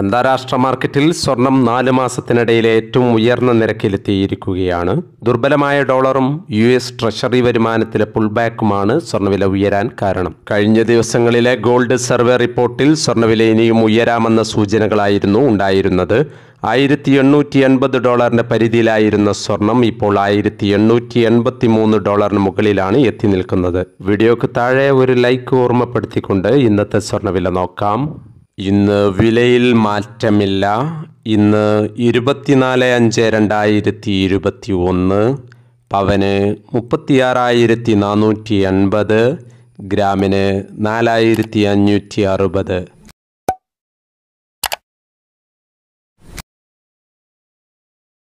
അന്താരാഷ്ട്ര മാർക്കറ്റിൽ സ്വർണം നാല് മാസത്തിനിടയിലെ ഏറ്റവും ഉയർന്ന നിരക്കിലെത്തിയിരിക്കുകയാണ് ദുർബലമായ ഡോളറും യു എസ് ട്രഷറി വരുമാനത്തിലെ പുൾബാക്കുമാണ് സ്വർണ്ണവില ഉയരാൻ കാരണം കഴിഞ്ഞ ദിവസങ്ങളിലെ ഗോൾഡ് സർവേ റിപ്പോർട്ടിൽ സ്വർണ്ണവില ഇനിയും ഉയരാമെന്ന സൂചനകളായിരുന്നു ഉണ്ടായിരുന്നത് ആയിരത്തി എണ്ണൂറ്റി എൺപത് ഡോളറിന്റെ പരിധിയിലായിരുന്ന സ്വർണം ഇപ്പോൾ ആയിരത്തി എണ്ണൂറ്റി എൺപത്തി മൂന്ന് ഡോളറിന് മുകളിലാണ് എത്തി നിൽക്കുന്നത് വീഡിയോക്ക് താഴെ ഒരു ലൈക്ക് ഓർമ്മപ്പെടുത്തിക്കൊണ്ട് ഇന്നത്തെ സ്വർണ്ണവില നോക്കാം ഇന്ന് വിലയിൽ മാറ്റമില്ല ഇന്ന് ഇരുപത്തിനാല് അഞ്ച് രണ്ടായിരത്തി ഇരുപത്തി ഒന്ന് പവന് മുപ്പത്തിയാറായിരത്തി നാനൂറ്റി അൻപത് ഗ്രാമിന് നാലായിരത്തി അഞ്ഞൂറ്റി അറുപത്